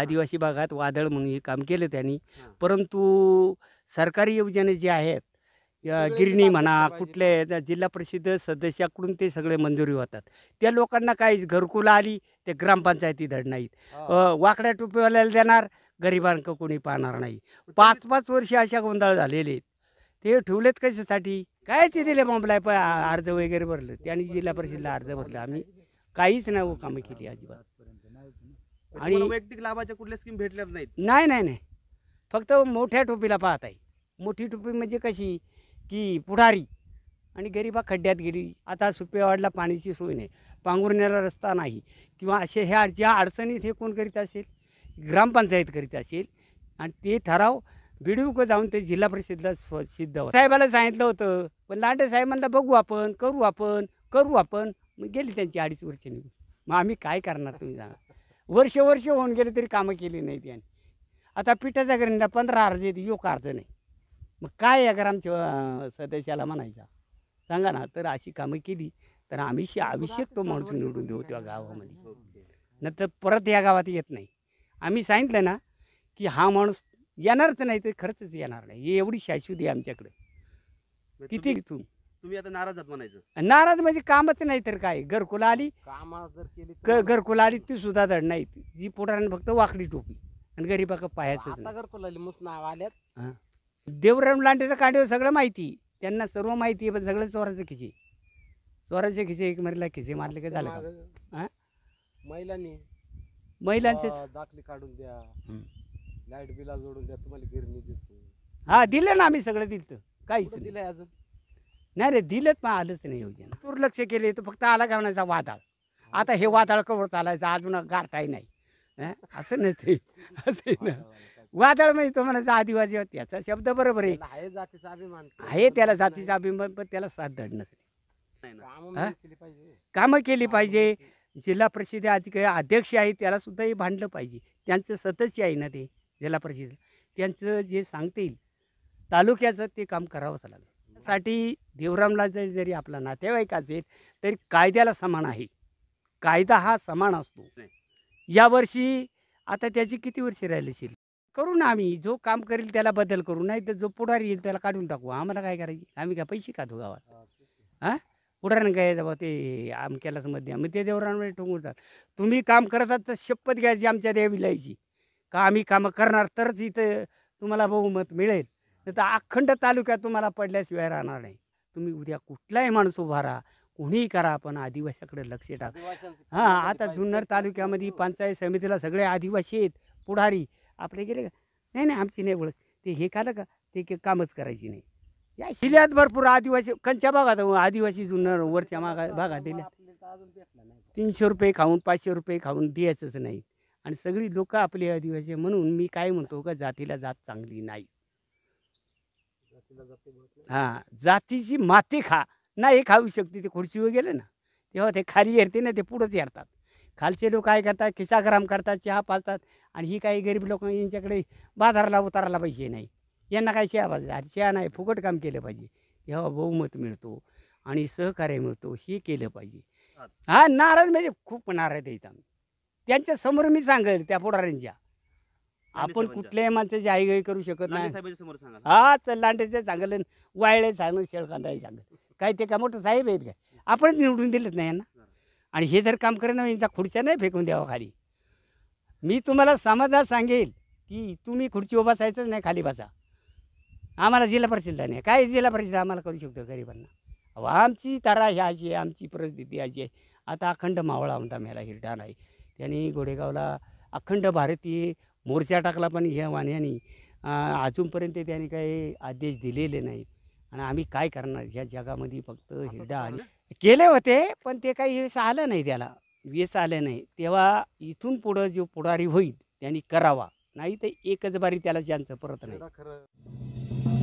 आदिवासी भागात वादळ म्हणून हे काम केलं त्यांनी परंतु सरकारी योजना जे आहेत गिरणी म्हणा कुठले जिल्हा परिषद सदस्याकडून ते सगळे मंजुरी होतात त्या लोकांना काहीच घरकुला आली ते ग्रामपंचायती धड नाहीत वाकड्या टोपीवाल्याला देणार गरिबांक कोणी पाहणार नाही पाच पाच वर्ष अशा गोंधळ झालेले आहेत ते ठेवलेत कशासाठी काय ते दिले बॉम्बला अर्ज वगैरे भरलं त्यांनी जिल्हा परिषदला अर्ज भरला आम्ही काहीच नाही कामं केली अजिबात आणि वैयक्तिक लाभाच्या कुठल्या स्कीम भेटल्याच नाहीत नाही नाही नाही फक्त मोठ्या टोपीला पाहत आहे मोठी टोपी म्हणजे कशी की पुढारी आणि गरिबा खड्ड्यात गेली आता सुपेवाडला पाण्याची सोय नाही पांघुरण्याला रस्ता नाही किंवा असे ह्या ज्या अडचणीत हे कोण करीत असेल ग्रामपंचायत करीत असेल आणि ते ठराव बीडीओ जाऊन ते जिल्हा परिषदेला सिद्ध साहेबाला सांगितलं होतं पण लांडे साहेब बघू आपण करू आपण करू आपण मग गेली त्यांची अडीच वर्ष निघून मग आम्ही काय करणार तुम्ही सांगा वर्ष वर्ष होऊन गेले तरी कामं केली नाही याने आता पिठाचा गरींना पंधरा अर्ज येते यो अर्ज नाही मग काय या ग्रामच्या सदस्याला म्हणायचा सांगा ना तर अशी कामं केली तर आम्ही आवश्यक तो माणूस निवडून देऊ त्या गावामध्ये नंतर परत या गावात येत नाही आम्ही सांगितलं ना की हा माणूस येणारच नाही तर खरंच येणार नाही एवढी शाश्वती आहे आमच्याकडे किती तू तुम्ही आता नाराज म्हणायचं नाराज म्हणजे कामच नाही तर काय घरकुल आली कामा जर केली घरकुला आली ती सुद्धा धड नाही जी पोटाने फक्त वाकडी टोपी आणि गरीबाक पाहायचं आता आली मुस नाव आल्यात देवराम लांडेचं काढेवर सगळं माहिती त्यांना सर्व माहिती आहे पण सगळं चोराचं खिचे चोराचे खिचे एक मरीला खिचे मारले काय झालं का? महिलांनी महिलांचे दाखले काढून द्या लाईट बिला जोडून द्या तुम्हाला गिरणी देतो हा दिलं ना आम्ही सगळं दिलं काहीच दिलं अजून नाही रे दिलंच पण आलंच नाही योजना दुर्लक्ष केले तर फक्त आला का म्हणायचा वादळ आता हे वादळ कवर चालायचं अजून गारताही नाही असं नाही असं वादळ म्हणजे तो म्हणायचा आदिवासी त्याचा शब्द बरोबर आहे जातीचा अभिमान आहे त्याला जातीचा अभिमान पण त्याला साथ धड नसते कामं केली पाहिजे जिल्हा परिषदे अधिकारी अध्यक्ष आहे त्याला सुद्धा हे भांडलं पाहिजे त्यांचं सदस्य आहे ना ते जिल्हा परिषद त्यांचं जे सांगतील तालुक्याचं ते काम करावंच लागेल त्यासाठी देवरामला जरी आपला नातेवाईक असेल तरी कायद्याला समान आहे कायदा हा समान असतो यावर्षी आता त्याची किती वर्षे राहिली असेल करू ना आम्ही जो काम करेल त्याला बदल करू नाही तर जो पुढारी येईल त्याला काढून टाकू आम्हाला काय करायची आम्ही काय पैसे काढू गावात हां पुढारी काय बाबा ते आमक्यालाच मध्ये आम्ही ते देवरांमध्ये जात तुम्ही काम करत आहात तर शपथ घ्यायची आमच्या देवी लायची का आम्ही कामं करणार तरच इथं तुम्हाला बहुमत मिळेल तर अखंड तालुक्यात तुम्हाला पडल्याशिवाय राहणार नाही तुम्ही उद्या कुठलाही माणूस उभा राहा कोणीही करा पण आदिवासीकडे लक्ष टाका हां आता जुन्नर तालुक्यामध्ये पंचायत समितीला सगळे आदिवासी आहेत पुढारी आपले गेले का नाही नाही आमची नाही ओळख ते हे खालं का ते कामच करायची नाही या जिल्ह्यात भरपूर आदिवासी कंच्या भागात आदिवासी जुन्नर वरच्या मागा भागात दिल्या तीनशे रुपये खाऊन पाचशे रुपये खाऊन द्यायचंच नाही आणि सगळी लोकं आपली आदिवासी म्हणून मी काय म्हणतो का जातीला जात चांगली नाही हा जातीची माती खा नाही खाऊ शकते ते वगैरे गेले ना तेव्हा ते खाली येरते ना ते पुढंच येरतात खालचे लोक काय करतात खिसाग्राम करतात चहा पालतात आणि ही काही गरीब लोक यांच्याकडे बाजाराला उतारायला पाहिजे नाही यांना काय चहा बाजार चहा नाही फुकट काम केलं पाहिजे तेव्हा बहुमत मिळतो आणि सहकार्य मिळतो हे केलं पाहिजे हा नाराज म्हणजे खूप नाराज आहे आम्ही त्यांच्या समोर मी सांगेल त्या पुढाऱ्यांच्या आपण कुठल्याही माणसाची आई गाई करू शकत नाही हा तर लांड्याचे चांगलं वायळे चांगलं शेळकांदाही चांगलं काय ते का मोठं साहेब आहेत काय आपणच निवडून दिलेत नाही यांना आणि हे जर काम करेन यांचा खुर्च्या नाही फेकून द्यावा खाली मी तुम्हाला समाजात सांगेल की तुम्ही खुर्ची उभासायचंच नाही खाली बसा आम्हाला जिल्हा परिषद नाही काय जिल्हा परिषद आम्हाला करू शकतो गरिबांना अहो आमची तारा ही अशी आहे आमची परिस्थिती अशी आहे आता अखंड मावळा म्हणता मेला हिरडा नाही त्यांनी गोडेगावला अखंड भारतीय मोर्चा टाकला पण ह्या वाण्यानी अजूनपर्यंत त्यांनी काही आदेश दिलेले नाही आणि आम्ही काय करणार ह्या जगामध्ये फक्त हिरडा आणि केले होते पण ते काही वेस आलं नाही त्याला वेस आलं नाही तेव्हा इथून पुढं जो पुढारी होईल त्यांनी करावा नाही तर एकच बारी त्याला ज्यांचं परत नाही